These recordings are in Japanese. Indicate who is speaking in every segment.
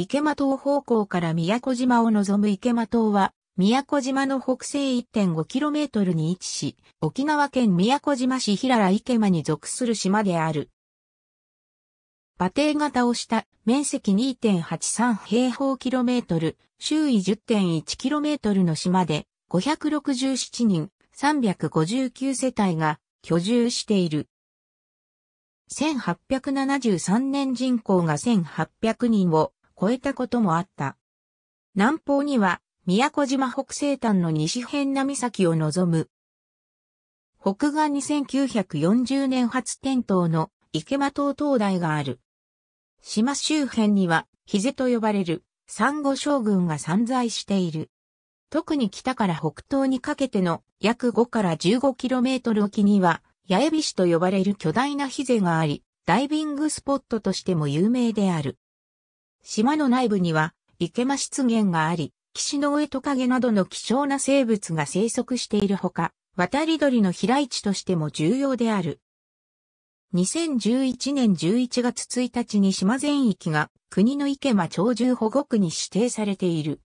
Speaker 1: 池間島方向から宮古島を望む池間島は、宮古島の北西 1.5km に位置し、沖縄県宮古島市平良池間に属する島である。馬蹄型をした面積2.83平方キロメートル、周囲 10.1km の島で、567人、359世帯が居住している。1873年人口が1800人を超えたこともあった。南方には、宮古島北西端の西辺波岬を望む。北岸に1940年初点灯の池間島灯台がある。島周辺には、ヒゼと呼ばれる、産後将軍が散在している。特に北から北東にかけての約5から 15km 沖には、八重菱と呼ばれる巨大なヒゼがあり、ダイビングスポットとしても有名である。島の内部には、池間湿原があり、岸の上トカゲなどの希少な生物が生息しているほか、渡り鳥の飛来地としても重要である。2011年11月1日に島全域が国の池間鳥獣保護区に指定されている。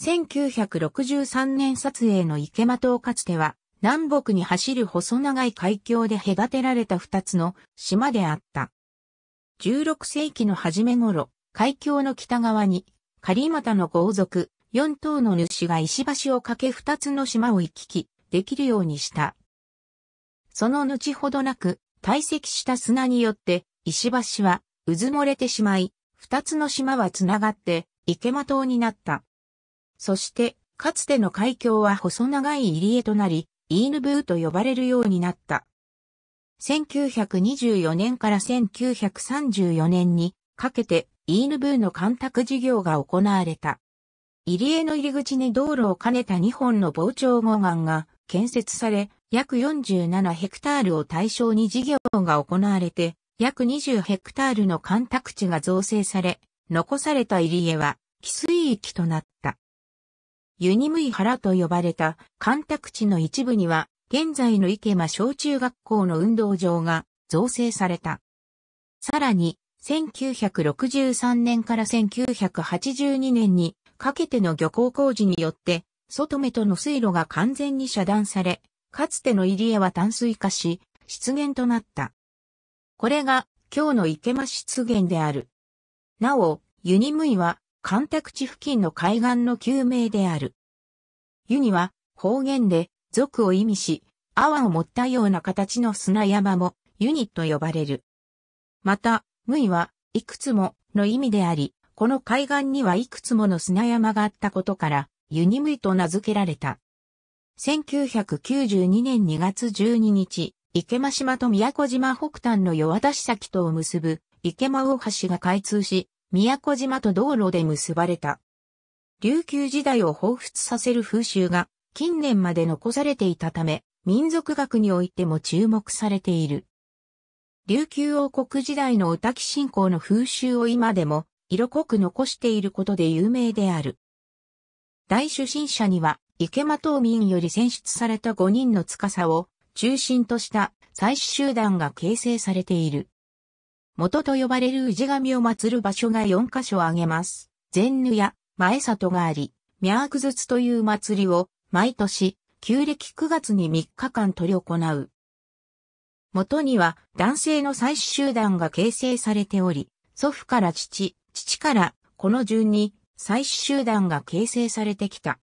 Speaker 1: 1963年撮影の池間島かつては南北に走る細長い海峡で隔てられた二つの島であった。16世紀の初め頃、海峡の北側に、カリマタの豪族、四島の主が石橋をかけ二つの島を行き来、できるようにした。その後ほどなく、堆積した砂によって、石橋は、うずもれてしまい、二つの島はつながって、池間島になった。そして、かつての海峡は細長い入り江となり、イーヌブーと呼ばれるようになった。1924年から1934年にかけてイーヌブーの干拓事業が行われた。入江の入り口に道路を兼ねた2本の膨張護岸が建設され、約47ヘクタールを対象に事業が行われて、約20ヘクタールの干拓地が造成され、残された入江は、寄水域となった。ユニムイ原と呼ばれた干拓地の一部には、現在の池間小中学校の運動場が造成された。さらに、1963年から1982年にかけての漁港工事によって、外目との水路が完全に遮断され、かつての入り江は淡水化し、湿原となった。これが今日の池間湿原である。なお、ユニムイは干拓地付近の海岸の救命である。ユニは方言で族を意味し、泡を持ったような形の砂山もユニと呼ばれる。また、無いはいくつもの意味であり、この海岸にはいくつもの砂山があったことから、ユニムイと名付けられた。1992年2月12日、池間島と宮古島北端の出し、先とを結ぶ池間大橋が開通し、宮古島と道路で結ばれた。琉球時代を彷彿させる風習が近年まで残されていたため、民族学においても注目されている。琉球王国時代のおた信仰の風習を今でも色濃く残していることで有名である。大出身者には、池間島民より選出された5人の司を中心とした祭祀集団が形成されている。元と呼ばれる氏神を祀る場所が4カ所挙げます。前ヌや前里があり、ミャークズツという祭りを毎年、旧暦9月に3日間取り行う。元には男性の最終団が形成されており、祖父から父、父からこの順に最終団が形成されてきた。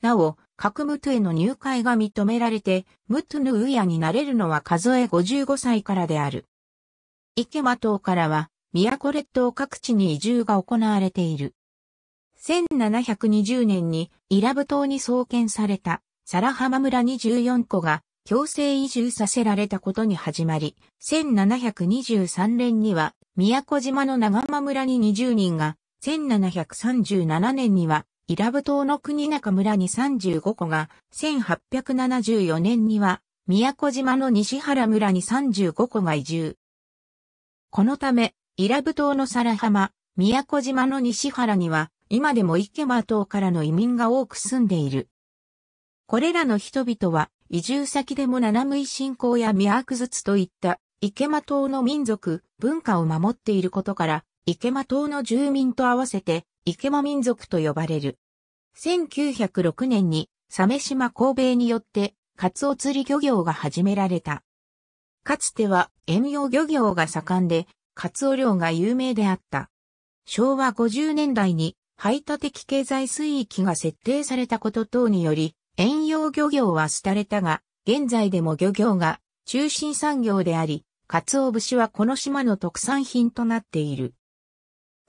Speaker 1: なお、各ムトゥへの入会が認められて、ムトゥヌウヤになれるのは数え55歳からである。池間島からは、都列島各地に移住が行われている。1720年にイラブ島に創建されたサラハマ村24個が強制移住させられたことに始まり、1723年には宮古島の長間村に20人が、1737年にはイラブ島の国中村に35個が、1874年には宮古島の西原村に35個が移住。このため、イラブ島のサラハマ、宮古島の西原には、今でもイケマ島からの移民が多く住んでいる。これらの人々は移住先でもナナムイ信仰やミアークズツといったイケマ島の民族、文化を守っていることから、イケマ島の住民と合わせてイケマ民族と呼ばれる。1906年にサメ島神米によってカツオ釣り漁業が始められた。かつては遠洋漁業が盛んで、カツオ漁が有名であった。昭和50年代に排他的経済水域が設定されたこと等により、遠洋漁業は廃れたが、現在でも漁業が中心産業であり、鰹節はこの島の特産品となっている。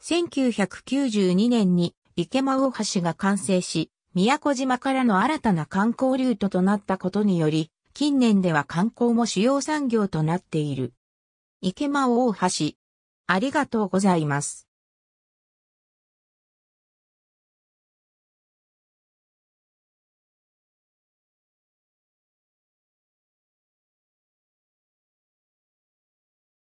Speaker 1: 1992年に池間大橋が完成し、宮古島からの新たな観光ルートとなったことにより、近年では観光も主要産業となっている。池間大橋。ありがとうございます。